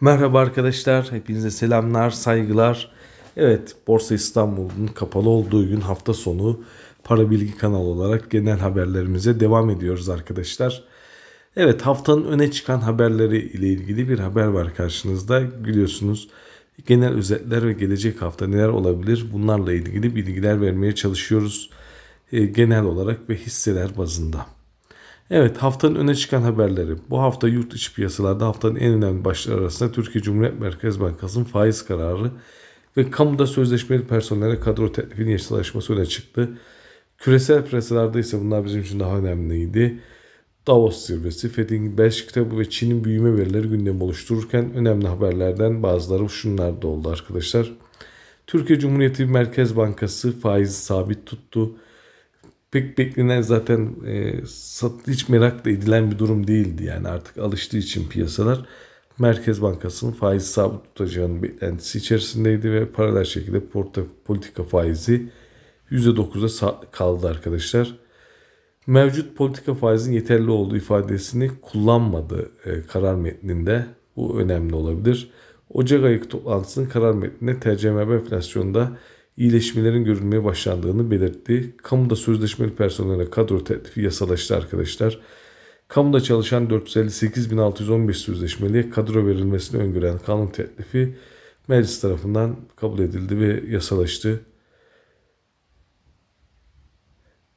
Merhaba arkadaşlar, hepinize selamlar, saygılar. Evet, Borsa İstanbul'un kapalı olduğu gün hafta sonu para bilgi kanalı olarak genel haberlerimize devam ediyoruz arkadaşlar. Evet, haftanın öne çıkan haberleri ile ilgili bir haber var karşınızda. Gülüyorsunuz. genel özetler ve gelecek hafta neler olabilir bunlarla ilgili bilgiler vermeye çalışıyoruz. E, genel olarak ve hisseler bazında. Evet haftanın öne çıkan haberleri. Bu hafta yurt içi piyasalarda haftanın en önemli başları arasında Türkiye Cumhuriyet Merkez Bankası'nın faiz kararı ve kamuda sözleşmeli personele kadro teklifinin yaşlaşması öne çıktı. Küresel piyasalarda ise bunlar bizim için daha önemliydi. Davos zirvesi, Fed'in 5 kitabı ve Çin'in büyüme verileri gündemi oluştururken önemli haberlerden bazıları şunlar da oldu arkadaşlar. Türkiye Cumhuriyeti Merkez Bankası faizi sabit tuttu pek beklenen zaten e, sat, hiç merakla edilen bir durum değildi. Yani artık alıştığı için piyasalar Merkez Bankası'nın faiz sabit tutacağının beklentisi içerisindeydi ve paralel şekilde porta, politika faizi %9'a kaldı arkadaşlar. Mevcut politika faizin yeterli olduğu ifadesini kullanmadı e, karar metninde. Bu önemli olabilir. Ocak ayı toplantısının karar metninde TCMB enflasyonda iyileşmelerin görülmeye başlandığını belirtti. Kamuda sözleşmeli personele kadro teklifi yasalaştı arkadaşlar. Kamuda çalışan 458.615 sözleşmeliye kadro verilmesini öngören kanun teklifi meclis tarafından kabul edildi ve yasalaştı.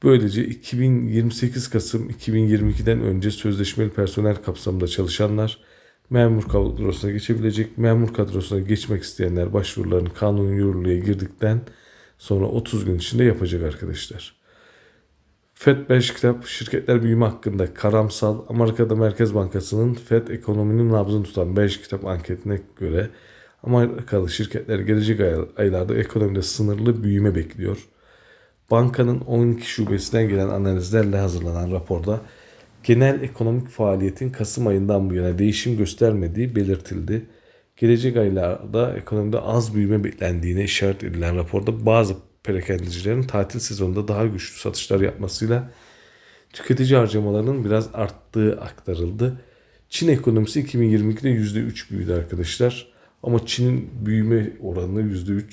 Böylece 2028 Kasım 2022'den önce sözleşmeli personel kapsamında çalışanlar memur kadrosuna geçebilecek. Memur kadrosuna geçmek isteyenler başvurularını kanun yürürlüğe girdikten sonra 30 gün içinde yapacak arkadaşlar. FED 5 kitap şirketler büyüme hakkında karamsal Amerika'da Merkez Bankası'nın FED ekonominin nabzını tutan 5 kitap anketine göre Amerikalı şirketler gelecek aylarda ekonomide sınırlı büyüme bekliyor. Bankanın 12 şubesinden gelen analizlerle hazırlanan raporda genel ekonomik faaliyetin Kasım ayından bu yana değişim göstermediği belirtildi. Gelecek aylarda ekonomide az büyüme beklendiğine işaret edilen raporda bazı perakendicilerin tatil sezonunda daha güçlü satışlar yapmasıyla tüketici harcamalarının biraz arttığı aktarıldı. Çin ekonomisi 2022'de %3 büyüdü arkadaşlar. Ama Çin'in büyüme oranı %3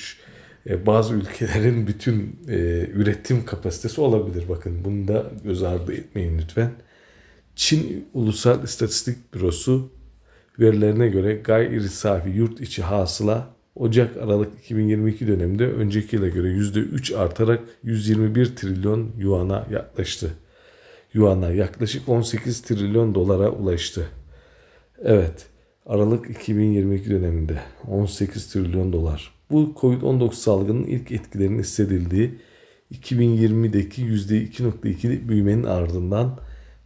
e, bazı ülkelerin bütün e, üretim kapasitesi olabilir. Bakın bunu da göz ardı etmeyin lütfen. Çin Ulusal İstatistik Bürosu verilerine göre gayri safi yurt içi hasıla Ocak-Aralık 2022 döneminde önceki yıla göre %3 artarak 121 trilyon yuana yaklaştı. Yuana yaklaşık 18 trilyon dolara ulaştı. Evet, Aralık 2022 döneminde 18 trilyon dolar. Bu Covid-19 salgının ilk etkilerinin hissedildiği 2020'deki %2.2'lik büyümenin ardından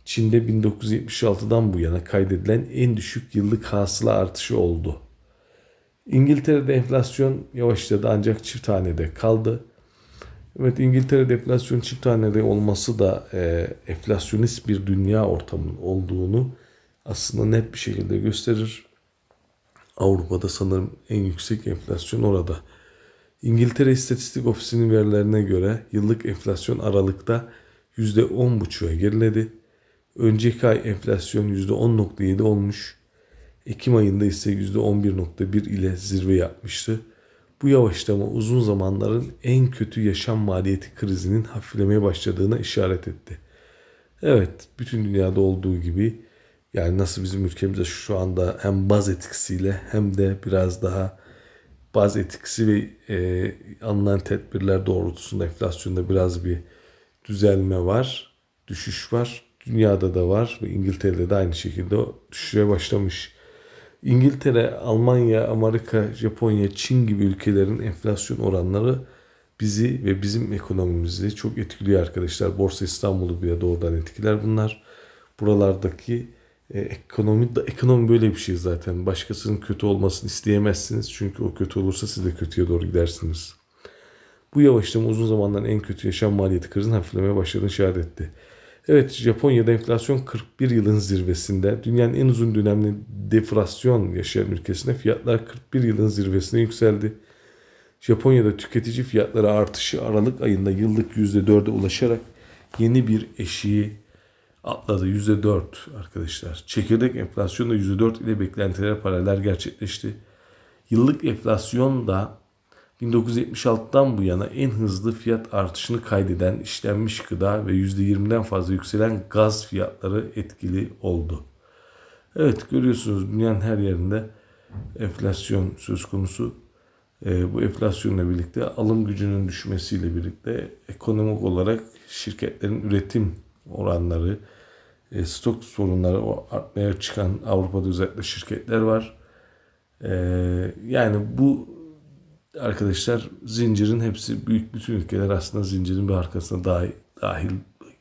Çin'de 1976'dan bu yana kaydedilen en düşük yıllık hasıla artışı oldu. İngiltere'de enflasyon yavaşladı ancak çift hanede kaldı. Evet İngiltere'de enflasyon çift hanede olması da e, enflasyonist bir dünya ortamının olduğunu aslında net bir şekilde gösterir. Avrupa'da sanırım en yüksek enflasyon orada. İngiltere İstatistik Ofisi'nin verilerine göre yıllık enflasyon aralıkta %10,5'a geriledi. Önceki ay enflasyon %10.7 olmuş. Ekim ayında ise %11.1 ile zirve yapmıştı. Bu yavaşlama uzun zamanların en kötü yaşam maliyeti krizinin hafiflemeye başladığına işaret etti. Evet, bütün dünyada olduğu gibi yani nasıl bizim ülkemizde şu anda hem baz etkisiyle hem de biraz daha baz etkisi ve e, alınan tedbirler doğrultusunda enflasyonda biraz bir düzelme var, düşüş var dünyada da var ve İngiltere'de de aynı şekilde düşüşe başlamış. İngiltere, Almanya, Amerika, Japonya, Çin gibi ülkelerin enflasyon oranları bizi ve bizim ekonomimizi çok etkiliyor arkadaşlar. Borsa İstanbul'u bile doğrudan etkiler bunlar. Buralardaki e, ekonomi, ekonomi böyle bir şey zaten. Başkasının kötü olmasını isteyemezsiniz. Çünkü o kötü olursa siz de kötüye doğru gidersiniz. Bu yavaşlama uzun zamandan en kötü yaşam maliyeti krizin hafiflemeye başladığını işaret etti. Evet Japonya'da enflasyon 41 yılın zirvesinde. Dünyanın en uzun dönemli deflasyon yaşayan ülkesinde fiyatlar 41 yılın zirvesine yükseldi. Japonya'da tüketici fiyatları artışı Aralık ayında yıllık %4'e ulaşarak yeni bir eşiği atladı. %4 arkadaşlar. Çekirdek enflasyonda %4 ile beklentilere paralel gerçekleşti. Yıllık enflasyon da 1976'dan bu yana en hızlı fiyat artışını kaydeden işlenmiş gıda ve %20'den fazla yükselen gaz fiyatları etkili oldu. Evet görüyorsunuz dünyanın her yerinde enflasyon söz konusu. E, bu enflasyonla birlikte alım gücünün düşmesiyle birlikte ekonomik olarak şirketlerin üretim oranları, e, stok sorunları o artmaya çıkan Avrupa'da özellikle şirketler var. E, yani bu arkadaşlar zincirin hepsi büyük bütün ülkeler aslında zincirin bir arkasına dahil, dahil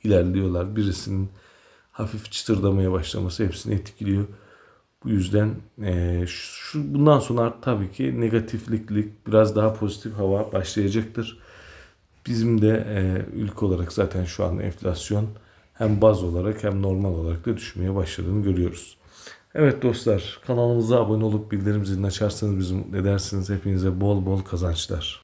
ilerliyorlar. Birisinin hafif çıtırdamaya başlaması hepsini etkiliyor. Bu yüzden e, şu bundan sonra tabii ki negatiflik biraz daha pozitif hava başlayacaktır. Bizim de e, ülke olarak zaten şu an enflasyon hem baz olarak hem normal olarak da düşmeye başladığını görüyoruz. Evet dostlar kanalımıza abone olup bildirim zilini açarsanız bizi mutlu edersiniz. Hepinize bol bol kazançlar.